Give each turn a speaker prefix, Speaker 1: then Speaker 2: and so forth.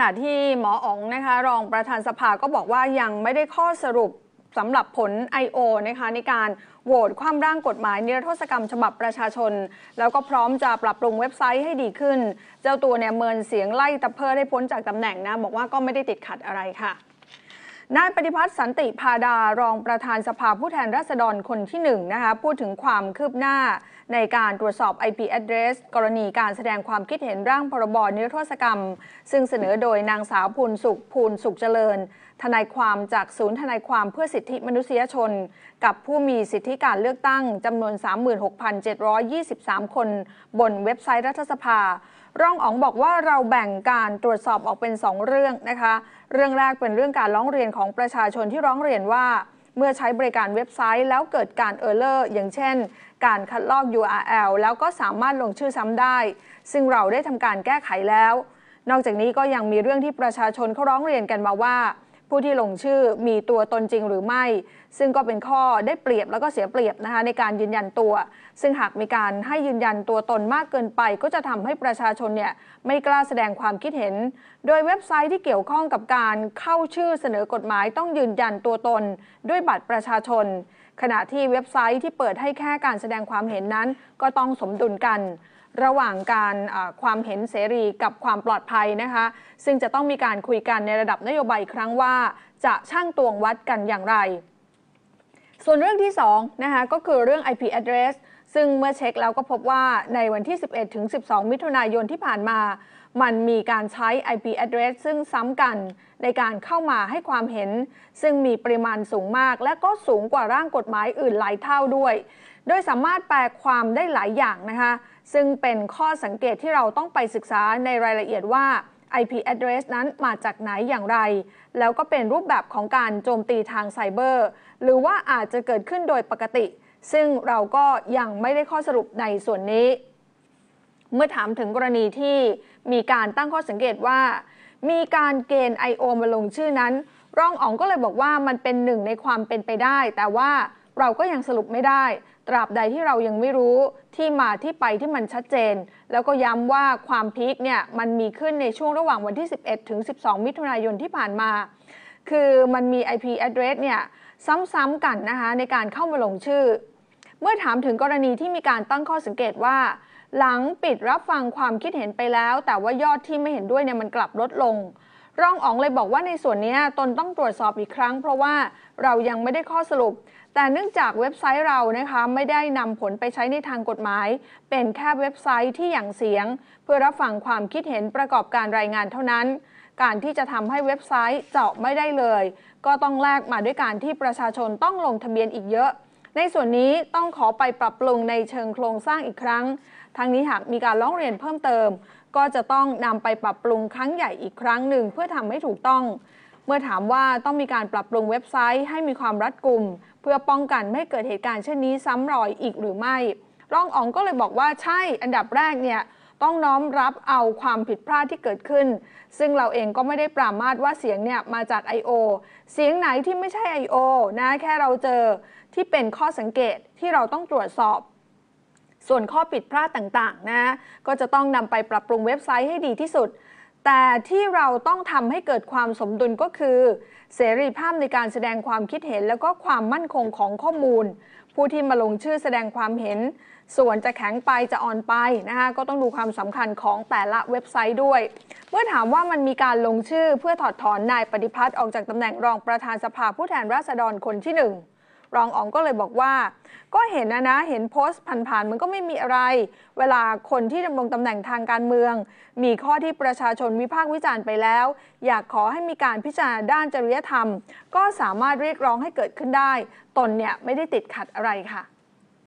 Speaker 1: ณะที่หมออ๋องนะคะรองประธานสภาก็บอกว่ายังไม่ได้ข้อสรุปสำหรับผล I.O. นะคะ ในการโหวตความร่างกฎหมายนิรโทษกรรมฉบับประชาชน แล้วก็พร้อมจะปรับปรุงเว็บไซต์ให้ดีขึ้น เจ้าตัวเนี่ยเมินเสียงไล่ตะเพอได้พ้นจากตำแหน่งนะ บอกว่าก็ไม่ได้ติดขัดอะไรค่ะนายปฏิพัฒน์สันติพาดารองประธานสภาผู้แทนราษฎรคนที่หนึ่งนะคะพูดถึงความคืบหน้าในการตรวจสอบ IP address กรณีการแสดงความคิดเห็นร่างพรบนิรโทษกรรม ซึ่งเสนอโดยนางสาวพูนสุข พูนสุขเจริญทนายความจากศูนย์ทนายความเพื่อสิทธิมนุษยชน กับผู้มีสิทธิการเลือกตั้งจำนวน 36,723 คน บนเว็บไซต์รัฐสภา ร่องอ๋องบอกว่าเราแบ่งการตรวจสอบออกเป็น 2 เรื่องนะคะ เรื่องแรกเป็นเรื่องการร้องเรียนของประชาชนที่ร้องเรียนว่า เมื่อใช้บริการเว็บไซต์แล้วเกิดการเออร์เลอร์อย่างเช่น การคัดลอก URL แล้วก็สามารถลงชื่อซ้ำได้ ซึ่งเราได้ทำการแก้ไขแล้ว นอกจากนี้ก็ยังมีเรื่องที่ประชาชนเขาร้องเรียนกันมาว่าผู้ที่ลงชื่อมีตัวตนจริงหรือไม่ ซึ่งก็เป็นข้อได้เปรียบแล้วก็เสียเปรียบ นะคะในการยืนยันตัว ซึ่งหากมีการให้ยืนยันตัวตนมากเกินไป ก็จะทำให้ประชาชนเนี่ย ไม่กล้าแสดงความคิดเห็น โดยเว็บไซต์ที่เกี่ยวข้องกับการเข้าชื่อเสนอกฎหมายต้องยืนยันตัวตน ด้วยบัตรประชาชน ขณะที่เว็บไซต์ที่เปิดให้แค่การแสดงความเห็นนั้น ก็ต้องสมดุลกันระหว่างการความเห็นเสรีกับความปลอดภัยนะคะ ซึ่งจะต้องมีการคุยกันในระดับนโยบายครั้งว่า จะช่างตวงวัดกันอย่างไร ส่วนเรื่องที่2นะคะก็คือเรื่อง IP address ซึ่งเมื่อเช็คแล้วก็พบว่าในวันที่ 11ถึง12 มิถุนายนที่ผ่านมามันมีการใช้ IP address ซึ่งซ้ำกันในการเข้ามาให้ความเห็น ซึ่งมีปริมาณสูงมาก และก็สูงกว่าร่างกฎหมายอื่นหลายเท่าด้วย โดยสามารถแปลความได้หลายอย่างนะคะ ซึ่งเป็นข้อสังเกตที่เราต้องไปศึกษาในรายละเอียดว่า IP address นั้นมาจากไหนอย่างไร แล้วก็เป็นรูปแบบของการโจมตีทางไซเบอร์ หรือว่าอาจจะเกิดขึ้นโดยปกติ ซึ่งเราก็ยังไม่ได้ข้อสรุปในส่วนนี้ เมื่อถามถึงกรณีที่มีการตั้งข้อสังเกตว่า มีการเกณฑ์ I.O. มาลงชื่อนั้นรองอ๋องก็เลยบอกว่ามันเป็นหนึ่งในความเป็นไปได้ แต่ว่าเราก็ยังสรุปไม่ได้ ตราบใดที่เรายังไม่รู้ที่มาที่ไปที่มันชัดเจน แล้วก็ย้ำว่าความพีคเนี่ยมันมีขึ้นในช่วงระหว่างวันที่ 11ถึง12 มิถุนายนที่ผ่านมา คือมันมี IP address เนี่ยซ้ำๆกันนะคะในการเข้ามาลงชื่อเมื่อถามถึงกรณีที่มีการตั้งข้อสังเกตว่า หลังปิดรับฟังความคิดเห็นไปแล้ว แต่ว่ายอดที่ไม่เห็นด้วยเนี่ยมันกลับลดลงรองอ๋องเลยบอกว่าในส่วนนี้ตนต้องตรวจสอบอีกครั้ง เพราะว่าเรายังไม่ได้ข้อสรุป แต่เนื่องจากเว็บไซต์เรานะคะไม่ได้นำผลไปใช้ในทางกฎหมาย เป็นแค่เว็บไซต์ที่อย่างเสียง เพื่อรับฟังความคิดเห็นประกอบการรายงานเท่านั้น การที่จะทำให้เว็บไซต์เจาะไม่ได้เลย ก็ต้องแลกมาด้วยการที่ประชาชนต้องลงทะเบียนอีกเยอะในส่วนนี้ต้องขอไปปรับปรุงในเชิงโครงสร้างอีกครั้งทั้งนี้หากมีการร้องเรียนเพิ่มเติม ก็จะต้องนำไปปรับปรุงครั้งใหญ่อีกครั้งหนึ่ง เพื่อทำให้ถูกต้อง เมื่อถามว่าต้องมีการปรับปรุงเว็บไซต์ ให้มีความรัดกุมเพื่อป้องกันไม่เกิดเหตุการณ์เช่นนี้ ซ้ำรอยอีกหรือไม่รองอ๋องก็เลยบอกว่าใช่ อันดับแรกเนี่ยต้องน้อมรับเอาความผิดพลาดที่เกิดขึ้น ซึ่งเราเองก็ไม่ได้ปรามาสว่าเสียงเนี่ยมาจาก I.O. เสียงไหนที่ไม่ใช่ I.O. นะแค่เราเจอที่เป็นข้อสังเกตที่เราต้องตรวจสอบ ส่วนข้อผิดพลาดต่างๆนะ ก็จะต้องนำไปปรับปรุงเว็บไซต์ให้ดีที่สุด แต่ที่เราต้องทำให้เกิดความสมดุลก็คือ เสรีภาพในการแสดงความคิดเห็น แล้วก็ความมั่นคงของข้อมูล ผู้ที่มาลงชื่อแสดงความเห็น ส่วนจะแข็งไปจะอ่อนไปนะคะ ก็ต้องดูความสำคัญของแต่ละเว็บไซต์ด้วย เมื่อถามว่ามันมีการลงชื่อเพื่อถอดถอนนายปฏิพัฒน์ออกจากตำแหน่งรองประธานสภาผู้แทนราษฎรคนที่หนึ่งรองอ๋องก็เลยบอกว่าก็เห็นนะนะ เห็นโพสต์ ผ่านๆมันก็ไม่มีอะไร เวลาคนที่ดำรงตำแหน่งทางการเมือง มีข้อที่ประชาชนวิพากษ์วิจารณ์ไปแล้ว อยากขอให้มีการพิจารณาด้านจริยธรรม ก็สามารถเรียกร้องให้เกิดขึ้นได้ ตนเนี่ยไม่ได้ติดขัดอะไรค่ะ